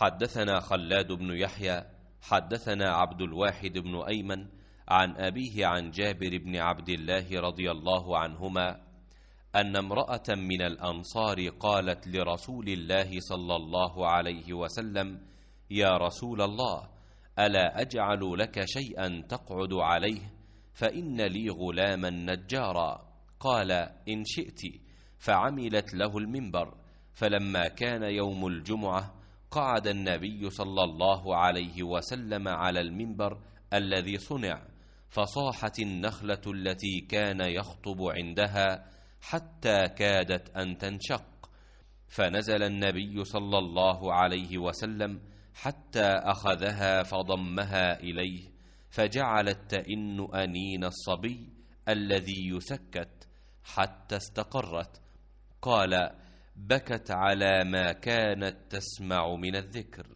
حدثنا خلاد بن يحيى حدثنا عبد الواحد بن أيمن عن أبيه عن جابر بن عبد الله رضي الله عنهما أن امرأة من الأنصار قالت لرسول الله صلى الله عليه وسلم يا رسول الله ألا أجعل لك شيئا تقعد عليه فإن لي غلاما نجارا قال إن شئت فعملت له المنبر فلما كان يوم الجمعة قعد النبي صلى الله عليه وسلم على المنبر الذي صنع فصاحت النخلة التي كان يخطب عندها حتى كادت أن تنشق فنزل النبي صلى الله عليه وسلم حتى أخذها فضمها إليه فجعلت تئن أنين الصبي الذي يسكت حتى استقرت قال بكت على ما كانت تسمع من الذكر